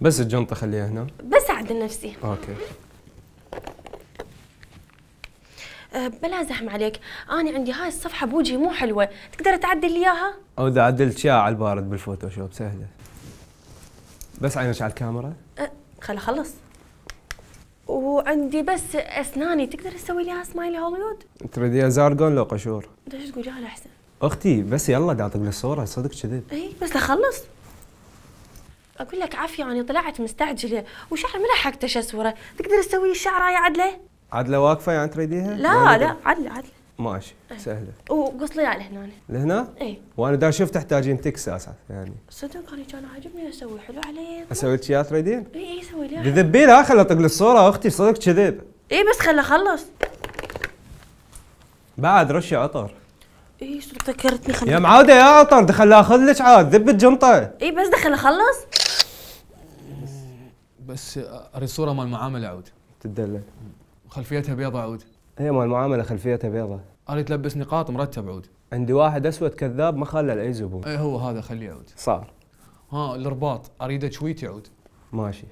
بس الجنطة خليها هنا بس أعدل نفسي أوكي أه بلا زحم عليك أنا عندي هاي الصفحة بوجهي مو حلوة تقدر تعدل لي إياها؟ أو إذا عدلت إياها على البارد بالفوتوشوب سهلة بس عينك على الكاميرا؟ أه خل أخلص وعندي بس اسناني تقدر تسوي لي سمايلي هوليوود؟ تريديها زارجون لو قشور؟ ليش تقول هذا احسن؟ اختي بس يلا دا الصوره صدق كذب اي بس اخلص اقول لك عافيه انا طلعت مستعجله وشعر ما لحقت اشسوره تقدر تسوي الشعر يا عدله عدله واقفه يعني تريديها لا يعني لا عدله عدله ماشي ايه. سهله وقص لي لهنا لهنا؟ اي وانا دا شفت تحتاجين تكس اساس يعني صدق انا كان عاجبني اسوي حلو عليك اسوي لك اياه تريدين؟ اي اي سوي لي ذبي لا خلي اطق الصوره اختي صدق كذب اي بس خلي اخلص بعد رشي عطر اي شو ذكرتني خلي يا معوده يا عطر دخل اخذ لك عاد ذب الجنطه اي بس دخل اخلص بس اري الصوره مال المعامله عود تدلل خلفيتها بيضة عود هي مال المعامله خلفيتها بيضة اري تلبس نقاط مرتب عود عندي واحد اسود كذاب ما خلى لاي زبون اي هو هذا خليه عود صار ها الرباط اريده شويت عود ماشي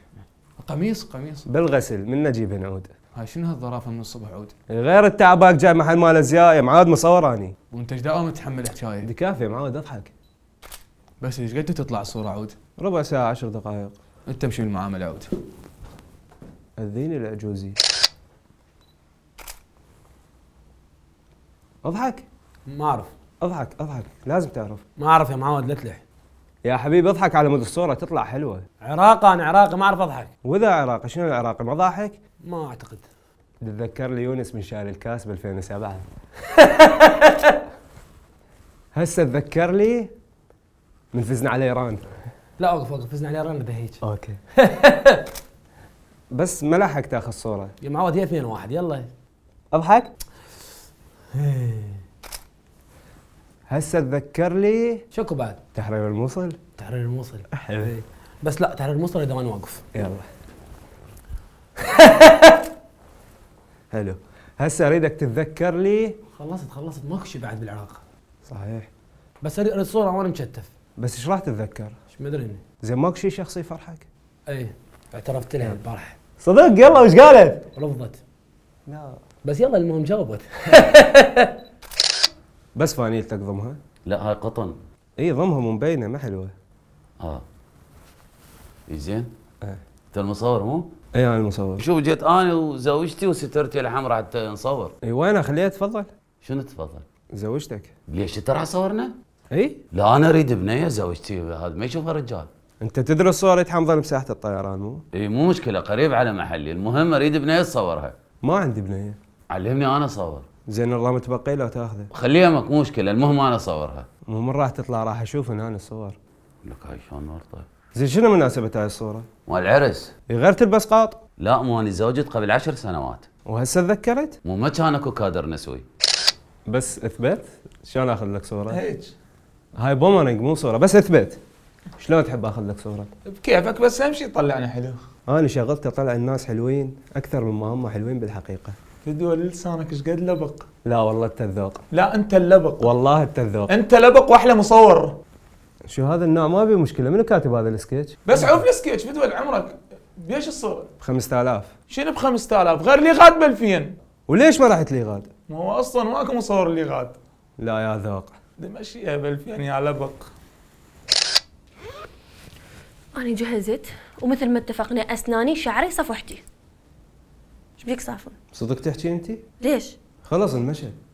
قميص قميص بالغسل من نجيب هنا عود هاي شنو هالظرافه من الصبح عود؟ غير التعباك جاي محل مال ازياء يا معاد مصوراني وانت ايش دعوه متحمل حكايه؟ دي كافيه معاد اضحك بس ايش قد تطلع الصوره عود؟ ربع ساعه عشر دقائق تمشي بالمعامله عود الذين العجوزي اضحك ما اعرف اضحك اضحك لازم تعرف ما اعرف يا معود لا تلح يا حبيبي اضحك على مود الصوره تطلع حلوه عراقي انا عراقي ما اعرف اضحك واذا عراقي شنو العراقي مضاحك؟ ما اعتقد تتذكر لي يونس من شاري الكاس ب 2007 هسه تذكر لي من فزنا على ايران لا اوقف اوقف فزنا عليه رن بهيج اوكي بس ما لحقت تاخذ صوره يا معود هي 2 1 يلا اضحك إيه. هسه تذكر لي شكو بعد تحرير الموصل تحرير الموصل بس لا تحرير الموصل اذا ما نوقف يلا حلو هسه اريدك تتذكر لي خلصت خلصت ماكو شيء بعد بالعراق صحيح بس اريد صوره وانا مشتف بس ايش راح تتذكر؟ ايش ما ادري زين ماكو شيء شخصي يفرحك؟ اي اعترفت لها نعم. البارحه صدق يلا وش قالت؟ رفضت لا بس يلا المهم جاوبت بس فانيلتك ضمها؟ لا هاي قطن اي ضمها مو مبينه ما حلوه اه اي زين؟ ايه انت المصور مو؟ اي انا المصور شوف جيت انا وزوجتي وسترتي الحمراء حتى نصور اي وين خليت تفضل؟ شنو تفضل؟ زوجتك ليش انت راح صورنا؟ اي لا انا اريد بنيه زوجتي هذا ما يشوفها رجال انت تدرس صورة حمضان بساحه الطيران مو؟ اي مو مشكله قريب على محلي المهم اريد بنيه تصورها ما عندي بنيه علمني انا اصور زين الله متبقي لو تاخذه خليها مو مشكله المهم انا اصورها مو من راح تطلع راح اشوف انا الصور لك هاي شلون ورطه طيب؟ زين شنو مناسبة هاي الصورة؟ مال العرس غير تلبس قاط؟ لا مو انا زوجت قبل عشر سنوات وهسه تذكرت؟ مو ما كان اكو كادر نسوي بس اثبت شلون اخذ لك صورة؟ هيك هاي بومرنج مو صوره بس اثبت شلون تحب اخذ لك صوره؟ بكيفك بس اهم شيء طلعنا حلو انا شغلتي اطلع الناس حلوين اكثر مما هم حلوين بالحقيقه تدور لسانك ايش قد لبق لا والله انت الذوق لا انت اللبق والله انت الذوق انت لبق واحلى مصور شو هذا النوع ما في مشكله منو كاتب هذا السكتش؟ بس عوف السكتش فدول عمرك بيش الصوره؟ ب 5000 شنو ب 5000 غير لي غاد ب 2000 وليش ما رحت لي غاد؟ ما هو اصلا ماكو مصور لي غاد لا يا ذوق دي ماشية يعني على بق أنا جهزت ومثل ما اتفقنا أسناني شعري صفحتي شبيك صافن؟ صدق تحكي أنت؟ ليش؟ خلص انمشت